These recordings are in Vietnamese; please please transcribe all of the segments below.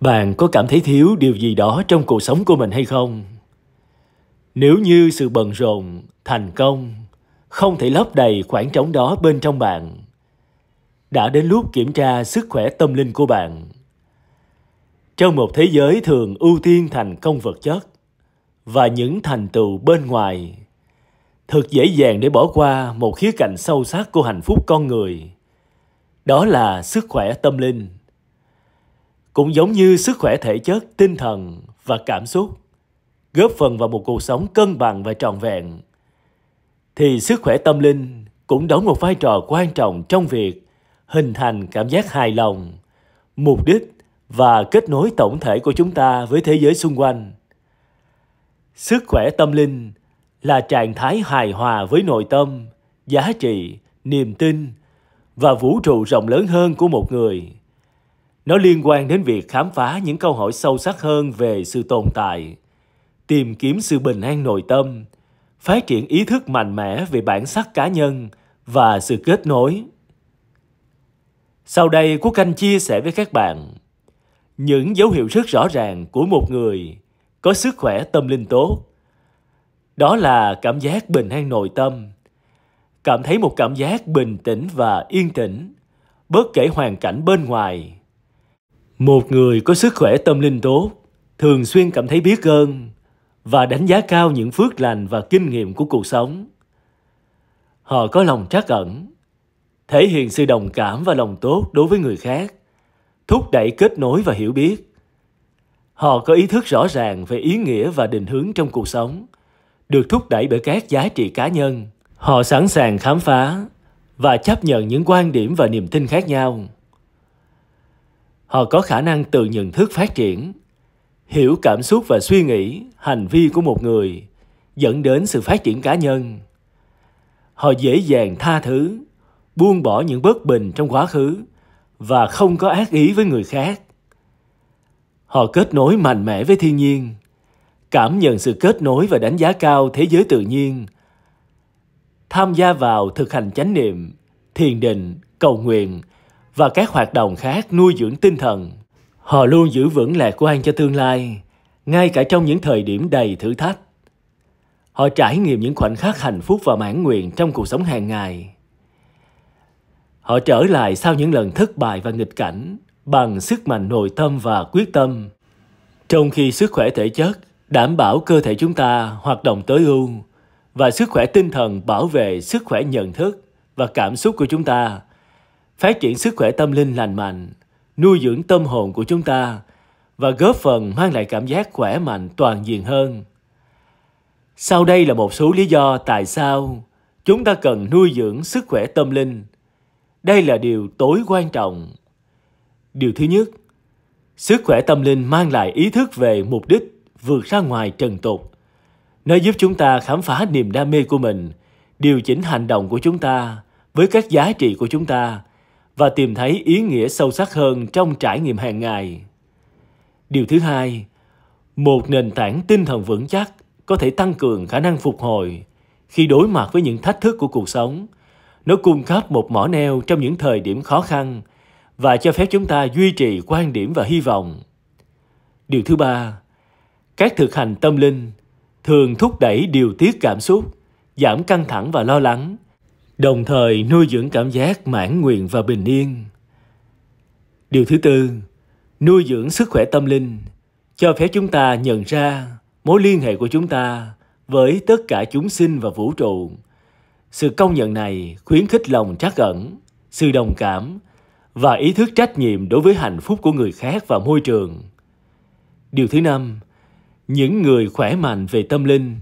Bạn có cảm thấy thiếu điều gì đó trong cuộc sống của mình hay không? Nếu như sự bận rộn, thành công không thể lấp đầy khoảng trống đó bên trong bạn, đã đến lúc kiểm tra sức khỏe tâm linh của bạn. Trong một thế giới thường ưu tiên thành công vật chất và những thành tựu bên ngoài, thật dễ dàng để bỏ qua một khía cạnh sâu sắc của hạnh phúc con người. Đó là sức khỏe tâm linh cũng giống như sức khỏe thể chất, tinh thần và cảm xúc, góp phần vào một cuộc sống cân bằng và trọn vẹn, thì sức khỏe tâm linh cũng đóng một vai trò quan trọng trong việc hình thành cảm giác hài lòng, mục đích và kết nối tổng thể của chúng ta với thế giới xung quanh. Sức khỏe tâm linh là trạng thái hài hòa với nội tâm, giá trị, niềm tin và vũ trụ rộng lớn hơn của một người – nó liên quan đến việc khám phá những câu hỏi sâu sắc hơn về sự tồn tại, tìm kiếm sự bình an nội tâm, phát triển ý thức mạnh mẽ về bản sắc cá nhân và sự kết nối. Sau đây, Quốc Anh chia sẻ với các bạn những dấu hiệu rất rõ ràng của một người có sức khỏe tâm linh tốt. Đó là cảm giác bình an nội tâm, cảm thấy một cảm giác bình tĩnh và yên tĩnh, bất kể hoàn cảnh bên ngoài. Một người có sức khỏe tâm linh tốt, thường xuyên cảm thấy biết ơn và đánh giá cao những phước lành và kinh nghiệm của cuộc sống. Họ có lòng trắc ẩn, thể hiện sự đồng cảm và lòng tốt đối với người khác, thúc đẩy kết nối và hiểu biết. Họ có ý thức rõ ràng về ý nghĩa và định hướng trong cuộc sống, được thúc đẩy bởi các giá trị cá nhân. Họ sẵn sàng khám phá và chấp nhận những quan điểm và niềm tin khác nhau họ có khả năng tự nhận thức phát triển hiểu cảm xúc và suy nghĩ hành vi của một người dẫn đến sự phát triển cá nhân họ dễ dàng tha thứ buông bỏ những bất bình trong quá khứ và không có ác ý với người khác họ kết nối mạnh mẽ với thiên nhiên cảm nhận sự kết nối và đánh giá cao thế giới tự nhiên tham gia vào thực hành chánh niệm thiền định cầu nguyện và các hoạt động khác nuôi dưỡng tinh thần. Họ luôn giữ vững lạc quan cho tương lai, ngay cả trong những thời điểm đầy thử thách. Họ trải nghiệm những khoảnh khắc hạnh phúc và mãn nguyện trong cuộc sống hàng ngày. Họ trở lại sau những lần thất bại và nghịch cảnh bằng sức mạnh nội tâm và quyết tâm. Trong khi sức khỏe thể chất đảm bảo cơ thể chúng ta hoạt động tối ưu và sức khỏe tinh thần bảo vệ sức khỏe nhận thức và cảm xúc của chúng ta – phát triển sức khỏe tâm linh lành mạnh, nuôi dưỡng tâm hồn của chúng ta và góp phần mang lại cảm giác khỏe mạnh toàn diện hơn. Sau đây là một số lý do tại sao chúng ta cần nuôi dưỡng sức khỏe tâm linh. Đây là điều tối quan trọng. Điều thứ nhất, sức khỏe tâm linh mang lại ý thức về mục đích vượt ra ngoài trần tục. Nó giúp chúng ta khám phá niềm đam mê của mình, điều chỉnh hành động của chúng ta với các giá trị của chúng ta và tìm thấy ý nghĩa sâu sắc hơn trong trải nghiệm hàng ngày. Điều thứ hai, một nền tảng tinh thần vững chắc có thể tăng cường khả năng phục hồi khi đối mặt với những thách thức của cuộc sống. Nó cung cấp một mỏ neo trong những thời điểm khó khăn và cho phép chúng ta duy trì quan điểm và hy vọng. Điều thứ ba, các thực hành tâm linh thường thúc đẩy điều tiết cảm xúc, giảm căng thẳng và lo lắng, đồng thời nuôi dưỡng cảm giác mãn nguyện và bình yên. Điều thứ tư, nuôi dưỡng sức khỏe tâm linh, cho phép chúng ta nhận ra mối liên hệ của chúng ta với tất cả chúng sinh và vũ trụ. Sự công nhận này khuyến khích lòng trắc ẩn, sự đồng cảm và ý thức trách nhiệm đối với hạnh phúc của người khác và môi trường. Điều thứ năm, những người khỏe mạnh về tâm linh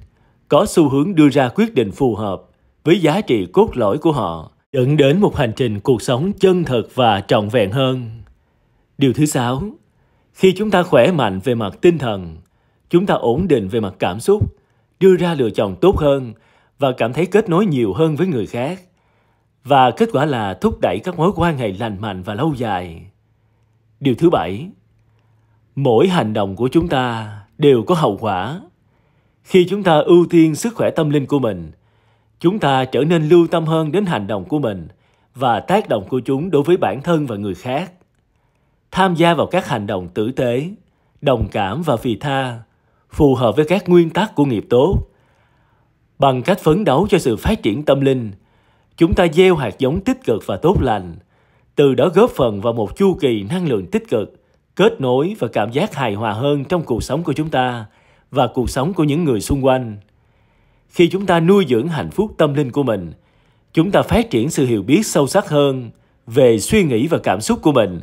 có xu hướng đưa ra quyết định phù hợp với giá trị cốt lõi của họ, dẫn đến một hành trình cuộc sống chân thật và trọn vẹn hơn. Điều thứ sáu, khi chúng ta khỏe mạnh về mặt tinh thần, chúng ta ổn định về mặt cảm xúc, đưa ra lựa chọn tốt hơn và cảm thấy kết nối nhiều hơn với người khác. Và kết quả là thúc đẩy các mối quan hệ lành mạnh và lâu dài. Điều thứ bảy, mỗi hành động của chúng ta đều có hậu quả. Khi chúng ta ưu tiên sức khỏe tâm linh của mình – Chúng ta trở nên lưu tâm hơn đến hành động của mình và tác động của chúng đối với bản thân và người khác. Tham gia vào các hành động tử tế, đồng cảm và vì tha, phù hợp với các nguyên tắc của nghiệp tốt. Bằng cách phấn đấu cho sự phát triển tâm linh, chúng ta gieo hạt giống tích cực và tốt lành, từ đó góp phần vào một chu kỳ năng lượng tích cực, kết nối và cảm giác hài hòa hơn trong cuộc sống của chúng ta và cuộc sống của những người xung quanh khi chúng ta nuôi dưỡng hạnh phúc tâm linh của mình chúng ta phát triển sự hiểu biết sâu sắc hơn về suy nghĩ và cảm xúc của mình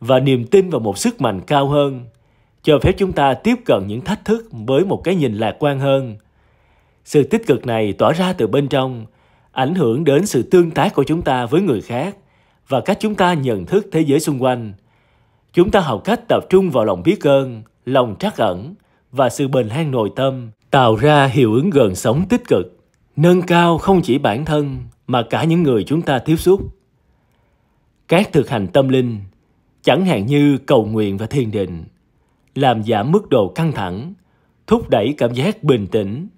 và niềm tin vào một sức mạnh cao hơn cho phép chúng ta tiếp cận những thách thức với một cái nhìn lạc quan hơn sự tích cực này tỏa ra từ bên trong ảnh hưởng đến sự tương tác của chúng ta với người khác và cách chúng ta nhận thức thế giới xung quanh chúng ta học cách tập trung vào lòng biết ơn lòng trắc ẩn và sự bền hang nội tâm tạo ra hiệu ứng gần sống tích cực, nâng cao không chỉ bản thân mà cả những người chúng ta tiếp xúc. Các thực hành tâm linh, chẳng hạn như cầu nguyện và thiền định, làm giảm mức độ căng thẳng, thúc đẩy cảm giác bình tĩnh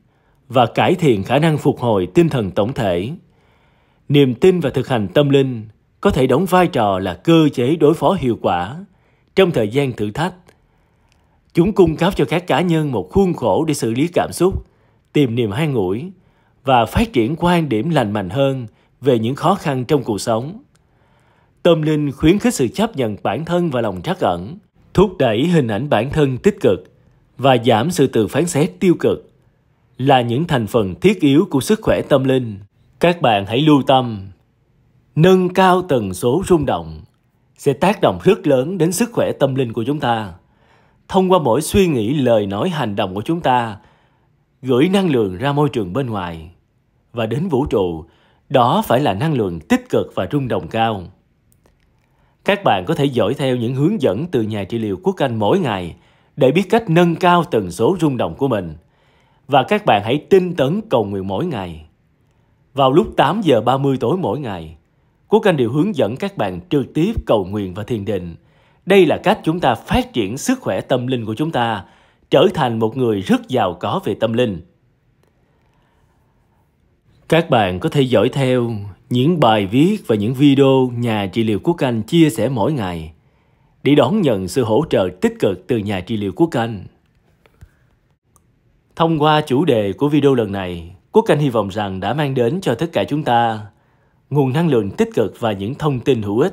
và cải thiện khả năng phục hồi tinh thần tổng thể. Niềm tin và thực hành tâm linh có thể đóng vai trò là cơ chế đối phó hiệu quả trong thời gian thử thách Chúng cung cấp cho các cá nhân một khuôn khổ để xử lý cảm xúc, tìm niềm hay ngủi và phát triển quan điểm lành mạnh hơn về những khó khăn trong cuộc sống. Tâm linh khuyến khích sự chấp nhận bản thân và lòng trắc ẩn, thúc đẩy hình ảnh bản thân tích cực và giảm sự tự phán xét tiêu cực là những thành phần thiết yếu của sức khỏe tâm linh. Các bạn hãy lưu tâm, nâng cao tần số rung động sẽ tác động rất lớn đến sức khỏe tâm linh của chúng ta thông qua mỗi suy nghĩ lời nói hành động của chúng ta gửi năng lượng ra môi trường bên ngoài và đến vũ trụ đó phải là năng lượng tích cực và rung động cao các bạn có thể dõi theo những hướng dẫn từ nhà trị liệu quốc anh mỗi ngày để biết cách nâng cao tần số rung động của mình. Và các bạn hãy tinh tấn cầu nguyện mỗi ngày. Vào lúc 8 giờ 30 tối mỗi ngày, Quốc Anh đều hướng dẫn các bạn trực tiếp cầu nguyện và thiền định – đây là cách chúng ta phát triển sức khỏe tâm linh của chúng ta, trở thành một người rất giàu có về tâm linh. Các bạn có thể dõi theo những bài viết và những video nhà trị liệu Quốc Canh chia sẻ mỗi ngày để đón nhận sự hỗ trợ tích cực từ nhà trị liệu Quốc Canh. Thông qua chủ đề của video lần này, Quốc Canh hy vọng rằng đã mang đến cho tất cả chúng ta nguồn năng lượng tích cực và những thông tin hữu ích